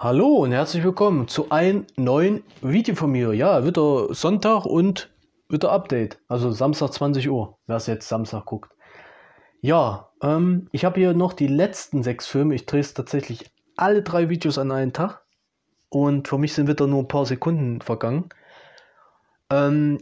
Hallo und herzlich willkommen zu einem neuen Video von mir. Ja, wieder Sonntag und wieder Update. Also Samstag 20 Uhr, wer es jetzt Samstag guckt. Ja, ähm, ich habe hier noch die letzten sechs Filme. Ich drehe es tatsächlich alle drei Videos an einem Tag. Und für mich sind wieder nur ein paar Sekunden vergangen. Ähm,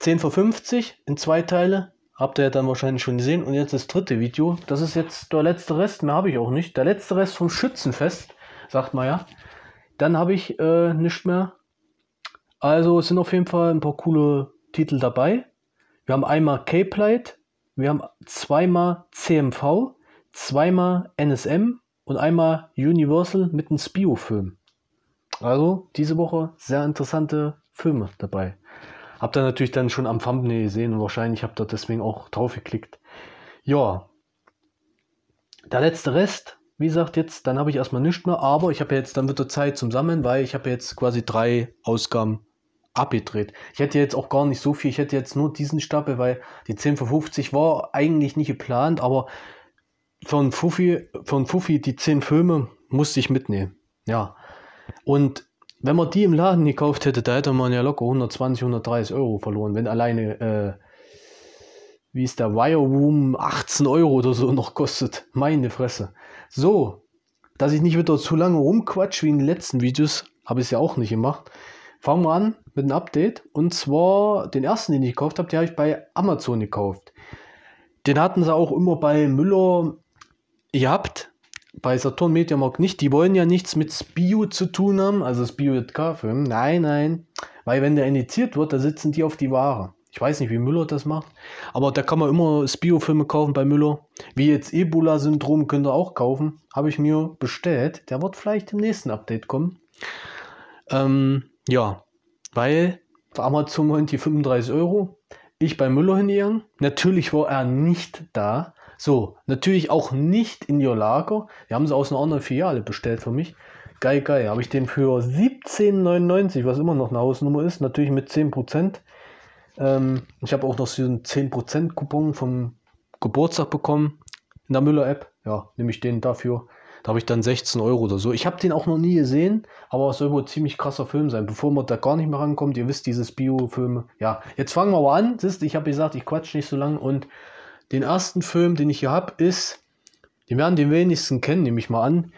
10 vor 50 in zwei Teile. Habt ihr ja dann wahrscheinlich schon gesehen. Und jetzt das dritte Video. Das ist jetzt der letzte Rest. Mehr habe ich auch nicht. Der letzte Rest vom Schützenfest sagt man ja. Dann habe ich äh, nicht mehr. Also es sind auf jeden Fall ein paar coole Titel dabei. Wir haben einmal Cape Light, wir haben zweimal CMV, zweimal NSM und einmal Universal mit einem Spio-Film. Also diese Woche sehr interessante Filme dabei. Habt ihr natürlich dann schon am Thumbnail gesehen und wahrscheinlich habt ihr deswegen auch drauf geklickt. Ja. Der letzte Rest wie gesagt, jetzt, dann habe ich erstmal nichts mehr, aber ich habe ja jetzt dann wird der Zeit zum Sammeln, weil ich habe jetzt quasi drei Ausgaben abgedreht. Ich hätte jetzt auch gar nicht so viel, ich hätte jetzt nur diesen Stapel, weil die 10 für 50 war eigentlich nicht geplant, aber von Fuffi, von Fuffi die 10 Filme musste ich mitnehmen. Ja. Und wenn man die im Laden gekauft hätte, da hätte man ja locker 120, 130 Euro verloren, wenn alleine äh, wie es der Wirewoom 18 Euro oder so noch kostet. Meine Fresse. So, dass ich nicht wieder zu lange rumquatsch wie in den letzten Videos, habe ich es ja auch nicht gemacht. Fangen wir an mit einem Update. Und zwar den ersten, den ich gekauft habe, den habe ich bei Amazon gekauft. Den hatten sie auch immer bei Müller gehabt. Bei Saturn Media Markt nicht. Die wollen ja nichts mit Bio zu tun haben, also das bio film hm, Nein, nein. Weil wenn der initiiert wird, da sitzen die auf die Ware. Ich weiß nicht, wie Müller das macht, aber da kann man immer Spio-Filme kaufen bei Müller. Wie jetzt Ebola-Syndrom könnt ihr auch kaufen. Habe ich mir bestellt. Der wird vielleicht im nächsten Update kommen. Ähm, ja, weil Amazon meint die 35 Euro. Ich bei Müller hingegangen. Natürlich war er nicht da. So, natürlich auch nicht in ihr Lager. Wir haben sie aus einer anderen Filiale bestellt für mich. Geil, geil. Habe ich den für 17,99, was immer noch eine Hausnummer ist, natürlich mit 10%. Ähm, ich habe auch noch so einen 10% Coupon vom Geburtstag bekommen in der Müller-App. Ja, nehme ich den dafür. Da habe ich dann 16 Euro oder so. Ich habe den auch noch nie gesehen, aber es soll wohl ziemlich krasser Film sein. Bevor man da gar nicht mehr rankommt, ihr wisst, dieses bio film Ja, jetzt fangen wir aber an. Siehst, ich habe gesagt, ich quatsch nicht so lange. Und den ersten Film, den ich hier habe, ist, den werden die wenigsten kennen, nehme ich mal an,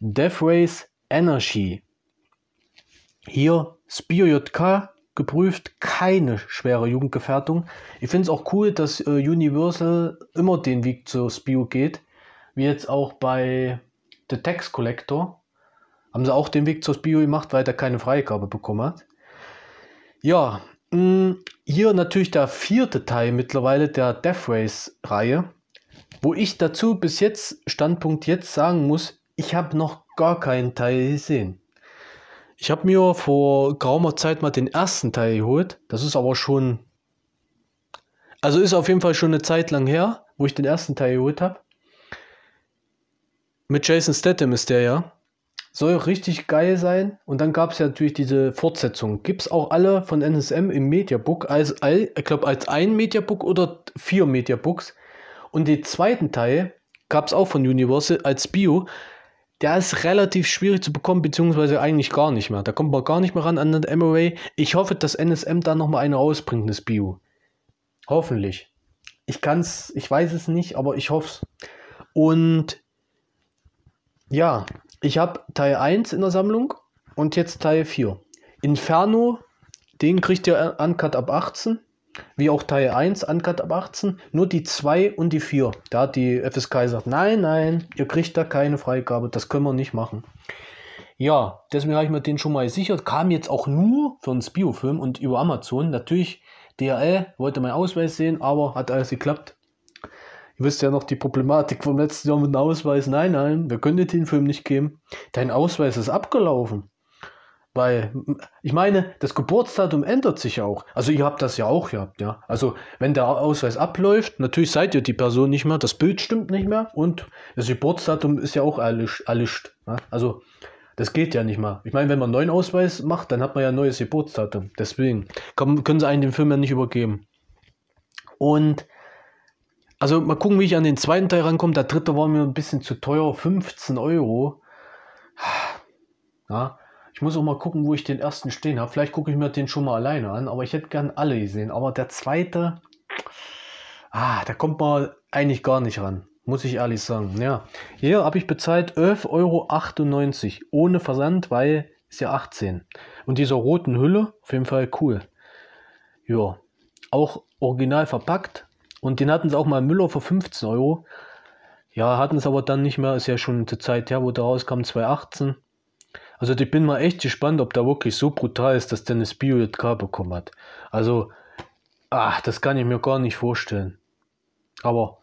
Death Race Energy. Hier, Spio JK geprüft, keine schwere Jugendgefährdung. Ich finde es auch cool, dass äh, Universal immer den Weg zu Spio geht, wie jetzt auch bei The Tax Collector. Haben sie auch den Weg zu Spio gemacht, weil der keine Freigabe bekommen hat. Ja, mh, mm, hier natürlich der vierte Teil mittlerweile der Death Race Reihe, wo ich dazu bis jetzt, Standpunkt jetzt sagen muss, ich habe noch gar keinen Teil gesehen. Ich habe mir vor geraumer Zeit mal den ersten Teil geholt. Das ist aber schon. Also ist auf jeden Fall schon eine Zeit lang her, wo ich den ersten Teil geholt habe. Mit Jason Statham ist der ja. Soll richtig geil sein. Und dann gab es ja natürlich diese Fortsetzung. Gibt es auch alle von NSM im Mediabook, als, als, ich glaube als ein Mediabook oder vier Mediabooks. Und den zweiten Teil gab es auch von Universal als Bio der ist relativ schwierig zu bekommen, beziehungsweise eigentlich gar nicht mehr. Da kommt man gar nicht mehr ran an den MOA. Ich hoffe, dass NSM da nochmal eine rausbringt, das Bio. Hoffentlich. Ich kann's, ich weiß es nicht, aber ich hoffe es. Und ja, ich habe Teil 1 in der Sammlung und jetzt Teil 4. Inferno, den kriegt ihr Uncut ab 18 wie auch Teil 1, Uncut ab 18, nur die 2 und die 4. Da hat die FSK gesagt, nein, nein, ihr kriegt da keine Freigabe, das können wir nicht machen. Ja, deswegen habe ich mir den schon mal gesichert, kam jetzt auch nur für uns Biofilm und über Amazon. Natürlich, DRL wollte meinen Ausweis sehen, aber hat alles geklappt. Ihr wisst ja noch die Problematik vom letzten Jahr mit dem Ausweis. Nein, nein, wir können dir den Film nicht geben. Dein Ausweis ist abgelaufen. Weil ich meine, das Geburtsdatum ändert sich auch. Also ihr habt das ja auch gehabt, ja. Also wenn der Ausweis abläuft, natürlich seid ihr die Person nicht mehr, das Bild stimmt nicht mehr und das Geburtsdatum ist ja auch erlischt. erlischt ja? Also das geht ja nicht mal. Ich meine, wenn man einen neuen Ausweis macht, dann hat man ja ein neues Geburtsdatum. Deswegen können sie einen den Film ja nicht übergeben. Und also mal gucken, wie ich an den zweiten Teil rankomme. Der dritte war mir ein bisschen zu teuer, 15 Euro. Ja, ich muss auch mal gucken, wo ich den ersten stehen habe. Vielleicht gucke ich mir den schon mal alleine an, aber ich hätte gern alle gesehen. Aber der zweite, ah, da kommt man eigentlich gar nicht ran. Muss ich ehrlich sagen. Ja, hier habe ich bezahlt 11,98 Euro ohne Versand, weil ist ja 18. Und dieser roten Hülle, auf jeden Fall cool. Ja, auch original verpackt. Und den hatten sie auch mal Müller für 15 Euro. Ja, hatten es aber dann nicht mehr, ist ja schon zur Zeit her, wo da rauskam, 2018. Also ich bin mal echt gespannt, ob da wirklich so brutal ist, dass Dennis Bio jetzt K bekommen hat. Also, ach, das kann ich mir gar nicht vorstellen. Aber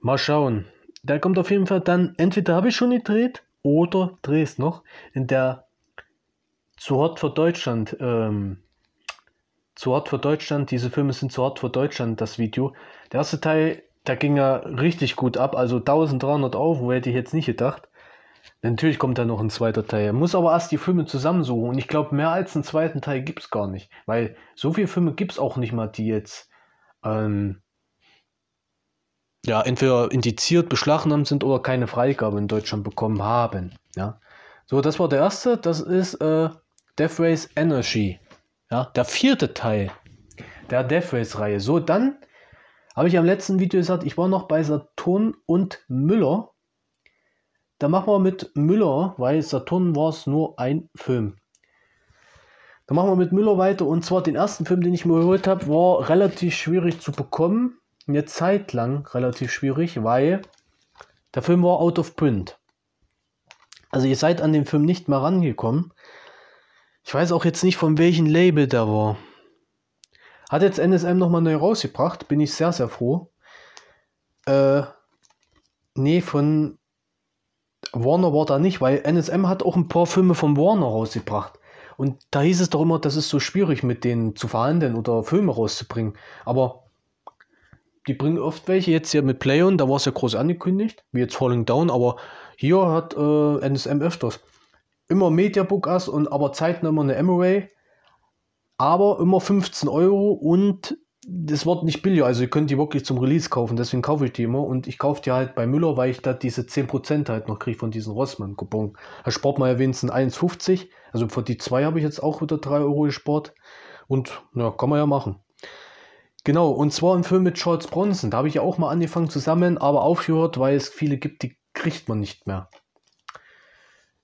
mal schauen. Der kommt auf jeden Fall dann, entweder habe ich schon gedreht oder drehe es noch in der zu hart für Deutschland. Ähm, zu hart für Deutschland, diese Filme sind zu hart für Deutschland, das Video. Der erste Teil, da ging er richtig gut ab, also 1300 Euro hätte ich jetzt nicht gedacht. Natürlich kommt da noch ein zweiter Teil. Man muss aber erst die Filme zusammensuchen. Und ich glaube, mehr als einen zweiten Teil gibt es gar nicht. Weil so viele Filme gibt es auch nicht mal, die jetzt ähm, ja, entweder indiziert, beschlagnahmt sind oder keine Freigabe in Deutschland bekommen haben. Ja. So, das war der erste. Das ist äh, Death Race Energy. Ja, der vierte Teil der Death Race-Reihe. So, dann habe ich am letzten Video gesagt, ich war noch bei Saturn und Müller. Dann machen wir mit Müller, weil Saturn war es nur ein Film. Dann machen wir mit Müller weiter und zwar den ersten Film, den ich mir geholt habe, war relativ schwierig zu bekommen. Eine Zeit lang relativ schwierig, weil der Film war out of print. Also ihr seid an den Film nicht mehr rangekommen. Ich weiß auch jetzt nicht, von welchem Label der war. Hat jetzt NSM nochmal neu rausgebracht, bin ich sehr, sehr froh. Äh, nee, von Warner war da nicht, weil NSM hat auch ein paar Filme von Warner rausgebracht. Und da hieß es doch immer, das ist so schwierig, mit denen zu verhandeln oder Filme rauszubringen. Aber die bringen oft welche, jetzt hier mit play Playon, da war es ja groß angekündigt, wie jetzt Falling Down, aber hier hat äh, NSM öfters. Immer Mediabook Ass und aber zeitnah immer eine MRA, aber immer 15 Euro und das Wort nicht billiger, also ihr könnt die wirklich zum Release kaufen, deswegen kaufe ich die immer und ich kaufe die halt bei Müller, weil ich da diese 10% halt noch kriege von diesen Rossmann-Coupon. Da spart man ja wenigstens 1,50, also für die zwei habe ich jetzt auch wieder 3 Euro gespart und ja, kann man ja machen. Genau, und zwar im Film mit Charles Bronson, da habe ich ja auch mal angefangen zu sammeln, aber aufgehört, weil es viele gibt, die kriegt man nicht mehr.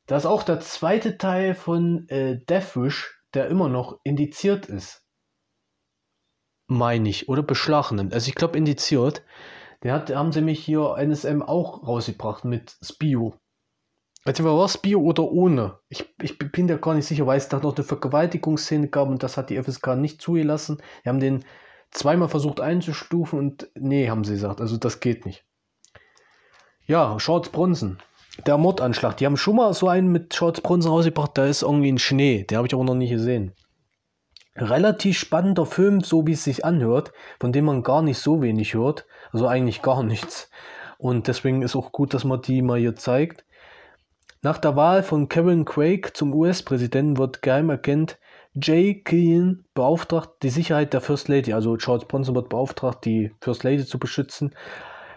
Das ist auch der zweite Teil von äh, Deathwish, der immer noch indiziert ist meine ich, oder beschlagnahmt. Also ich glaube indiziert. der hat, haben sie mich hier NSM auch rausgebracht mit Spio. Also war es Bio oder ohne? Ich, ich bin da gar nicht sicher, weil es da noch eine Vergewaltigungsszene gab und das hat die FSK nicht zugelassen. Die haben den zweimal versucht einzustufen und nee, haben sie gesagt. Also das geht nicht. Ja, Shorts Bronson. Der Mordanschlag. Die haben schon mal so einen mit Shorts Bronson rausgebracht, da ist irgendwie ein Schnee. Der habe ich aber noch nie gesehen relativ spannender Film, so wie es sich anhört, von dem man gar nicht so wenig hört. Also eigentlich gar nichts. Und deswegen ist auch gut, dass man die mal hier zeigt. Nach der Wahl von Kevin Craig zum US-Präsidenten wird Geheimagent Jay Keen beauftragt, die Sicherheit der First Lady, also Charles Bronson wird beauftragt, die First Lady zu beschützen.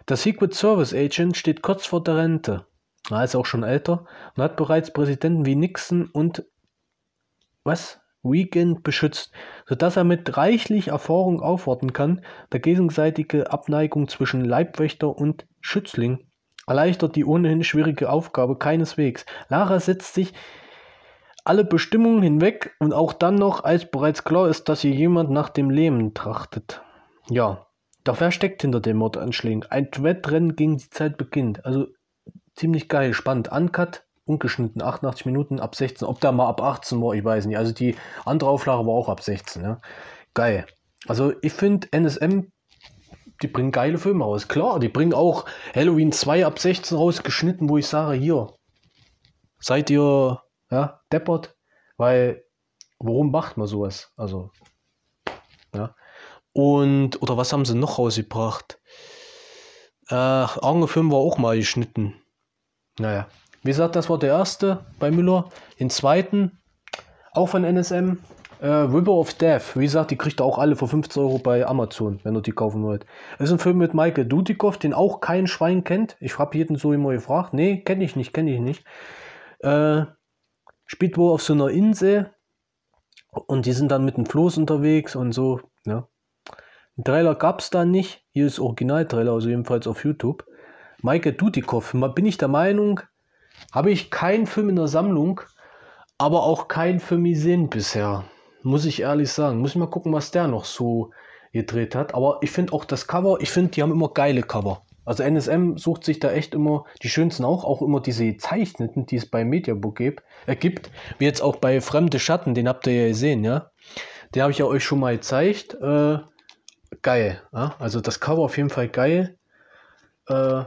Der Secret Service Agent steht kurz vor der Rente. Er ist auch schon älter und hat bereits Präsidenten wie Nixon und was? Weekend beschützt, sodass er mit reichlich Erfahrung aufwarten kann. Der gegenseitige Abneigung zwischen Leibwächter und Schützling erleichtert die ohnehin schwierige Aufgabe keineswegs. Lara setzt sich alle Bestimmungen hinweg und auch dann noch, als bereits klar ist, dass hier jemand nach dem Leben trachtet. Ja, doch wer steckt hinter den Mordanschlägen? Ein Wettrennen gegen die Zeit beginnt. Also ziemlich geil, spannend. Uncut ungeschnitten 88 Minuten ab 16. Ob da mal ab 18 war, ich weiß nicht. Also die andere Auflage war auch ab 16. Ja. Ne? Geil. Also ich finde NSM, die bringen geile Filme raus. Klar, die bringen auch Halloween 2 ab 16 raus, geschnitten, wo ich sage, hier, seid ihr ja, deppert, weil warum macht man sowas? Also, ja. Und, oder was haben sie noch rausgebracht? Äh, Film war auch mal geschnitten. Naja, wie gesagt, das war der erste bei Müller. Den zweiten, auch von NSM, äh, River of Death. Wie gesagt, die kriegt ihr auch alle für 15 Euro bei Amazon, wenn ihr die kaufen wollt. Das ist ein Film mit Michael Dudikoff, den auch kein Schwein kennt. Ich habe jeden so immer gefragt. Nee, kenne ich nicht, kenne ich nicht. Äh, spielt wohl auf so einer Insel und die sind dann mit dem Floß unterwegs und so. Ja. Ein Trailer gab es da nicht. Hier ist Original-Trailer, also jedenfalls auf YouTube. Michael Dudikoff, bin ich der Meinung, habe ich keinen Film in der Sammlung, aber auch keinen für mich sehen bisher. Muss ich ehrlich sagen. Muss ich mal gucken, was der noch so gedreht hat. Aber ich finde auch das Cover, ich finde, die haben immer geile Cover. Also NSM sucht sich da echt immer die schönsten auch, auch immer diese gezeichneten, die es bei Mediabook gibt, äh, gibt. Wie jetzt auch bei Fremde Schatten, den habt ihr ja gesehen, ja. Den habe ich ja euch schon mal gezeigt. Äh, geil. Ja? Also das Cover auf jeden Fall geil. Äh,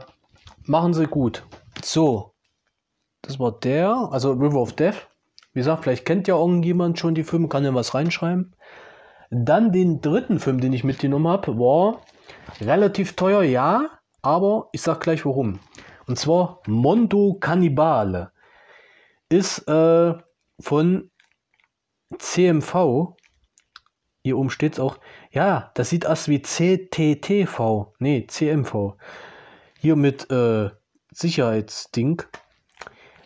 machen sie gut. So, das war der, also River of Death. Wie gesagt, vielleicht kennt ja irgendjemand schon die Filme, kann ja was reinschreiben. Dann den dritten Film, den ich mitgenommen habe, war relativ teuer, ja, aber ich sag gleich warum. Und zwar Mondo Cannibale ist äh, von CMV. Hier oben steht es auch. Ja, das sieht aus wie CTTV. Nee, CMV. Hier mit äh, Sicherheitsding.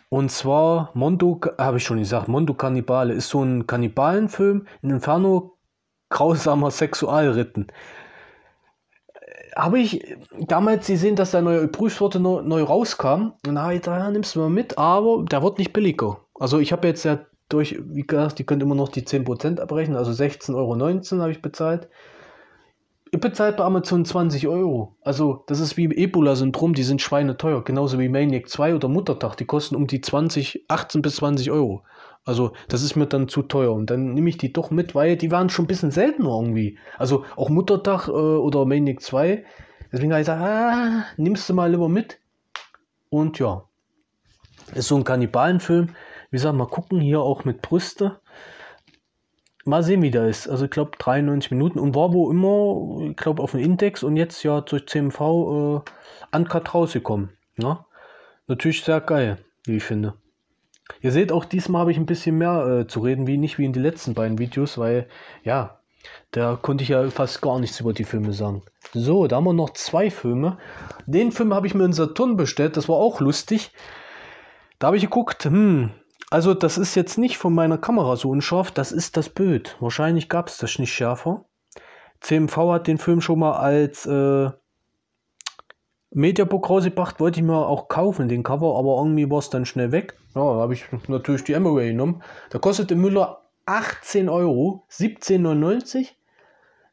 Und zwar Mondo, habe ich schon gesagt, Mondo Kannibale ist so ein Kannibalenfilm, ein Inferno grausamer Sexualritten. Habe ich damals gesehen, dass da neue Prüfsworte neu, neu rauskam. Und da ich ja, nimmst du mal mit, aber der wird nicht billiger. Also ich habe jetzt ja durch, wie gesagt, die können immer noch die 10% abrechnen, also 16,19 Euro habe ich bezahlt ihr bezahlt bei Amazon 20 Euro. Also, das ist wie Ebola-Syndrom, die sind schweineteuer. Genauso wie Maniac 2 oder Muttertag, die kosten um die 20, 18 bis 20 Euro. Also, das ist mir dann zu teuer. Und dann nehme ich die doch mit, weil die waren schon ein bisschen seltener irgendwie. Also, auch Muttertag äh, oder Maniac 2. Deswegen habe ich gesagt, ah, nimmst du mal lieber mit. Und ja, ist so ein Kannibalenfilm. Wie gesagt, mal gucken, hier auch mit Brüste mal sehen, wie der ist. Also ich glaube 93 Minuten und war wo immer, ich glaube, auf dem Index und jetzt ja durch CMV äh, uncut rausgekommen. Ne? Natürlich sehr geil, wie ich finde. Ihr seht, auch diesmal habe ich ein bisschen mehr äh, zu reden, wie nicht wie in den letzten beiden Videos, weil ja, da konnte ich ja fast gar nichts über die Filme sagen. So, da haben wir noch zwei Filme. Den Film habe ich mir in Saturn bestellt, das war auch lustig. Da habe ich geguckt, hm, also das ist jetzt nicht von meiner Kamera so unscharf, das ist das Bild. Wahrscheinlich gab es das nicht schärfer. CMV hat den Film schon mal als äh, Mediabook rausgebracht, wollte ich mir auch kaufen, den Cover, aber irgendwie war es dann schnell weg. Ja, da habe ich natürlich die MRA genommen. Da kostete Müller 18 Euro, 17,99.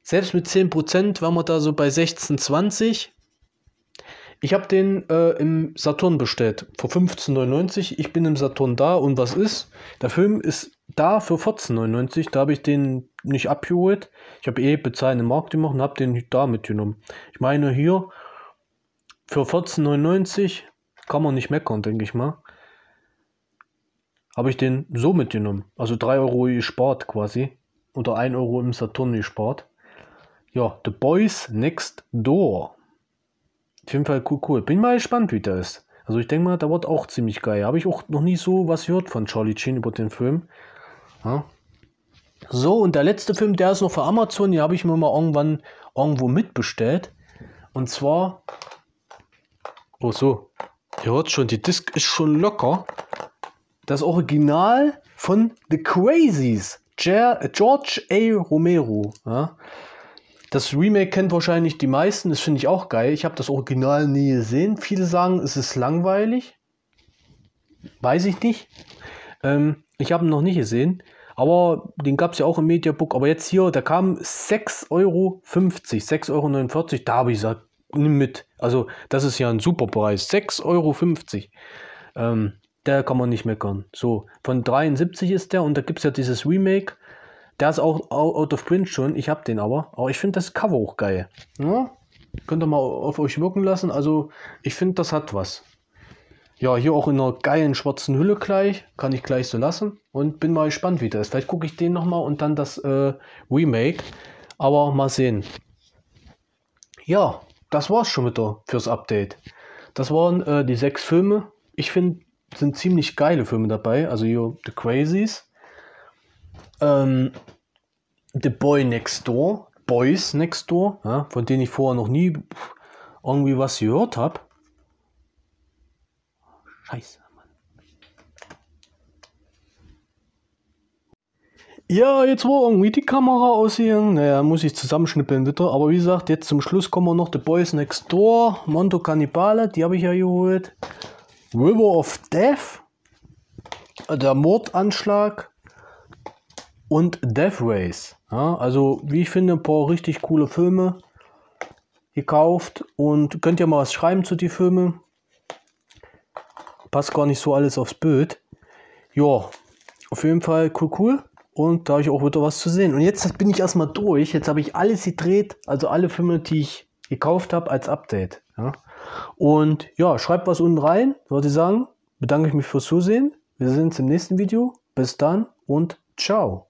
Selbst mit 10% waren wir da so bei 16,20. Ich habe den äh, im Saturn bestellt, vor 15,99. Ich bin im Saturn da und was ist? Der Film ist da für 14,99. Da habe ich den nicht abgeholt. Ich habe eh bezahlende Markt gemacht und habe den da mitgenommen. Ich meine, hier für 14,99 kann man nicht meckern, denke ich mal. Habe ich den so mitgenommen. Also 3 Euro gespart quasi. Oder 1 Euro im Saturn gespart. Ja, The Boys Next Door. Auf jeden Fall cool, cool. Bin mal gespannt, wie das ist. Also ich denke mal, da wird auch ziemlich geil. Habe ich auch noch nie so was gehört von Charlie Chin über den Film. Ja. So, und der letzte Film, der ist noch für Amazon. Den habe ich mir mal irgendwann irgendwo mitbestellt. Und zwar... Oh so, ihr hört schon, die Disc ist schon locker. Das Original von The Crazies. George A. Romero. Ja. Das Remake kennt wahrscheinlich die meisten, das finde ich auch geil. Ich habe das Original nie gesehen. Viele sagen, es ist langweilig. Weiß ich nicht. Ähm, ich habe ihn noch nicht gesehen. Aber den gab es ja auch im Mediabook. Aber jetzt hier, da kam 6,50 Euro, 6,49 Euro. Da habe ich gesagt, nimm mit. Also, das ist ja ein super Preis. 6,50 Euro. Ähm, da kann man nicht meckern. So, von 73 ist der und da gibt es ja dieses Remake. Der ist auch out of print schon. Ich habe den aber. Aber ich finde das Cover auch geil. Ja? Könnt ihr mal auf euch wirken lassen. Also ich finde, das hat was. Ja, hier auch in einer geilen schwarzen Hülle gleich. Kann ich gleich so lassen. Und bin mal gespannt, wie das ist. Vielleicht gucke ich den nochmal und dann das äh, Remake. Aber mal sehen. Ja, das war's schon mit der, fürs Update. Das waren äh, die sechs Filme. Ich finde, sind ziemlich geile Filme dabei. Also hier The Crazies. Ähm, The Boy Next Door, Boys Next Door, ja, von denen ich vorher noch nie irgendwie was gehört habe. Scheiße, Mann. Ja, jetzt war irgendwie die Kamera aussehen. Naja, muss ich zusammenschnippeln bitte. Aber wie gesagt, jetzt zum Schluss kommen wir noch The Boys Next Door, Mondo Cannibale, die habe ich ja geholt. River of Death, äh, der Mordanschlag und Death Race. Ja, also, wie ich finde, ein paar richtig coole Filme gekauft und könnt ihr mal was schreiben zu die Filme. Passt gar nicht so alles aufs Bild. Ja, auf jeden Fall cool, cool. Und da habe ich auch wieder was zu sehen. Und jetzt bin ich erstmal durch. Jetzt habe ich alles gedreht, also alle Filme, die ich gekauft habe, als Update. Ja. Und ja, schreibt was unten rein, würde ich sagen. Bedanke ich mich fürs Zusehen. Wir sehen uns im nächsten Video. Bis dann und ciao.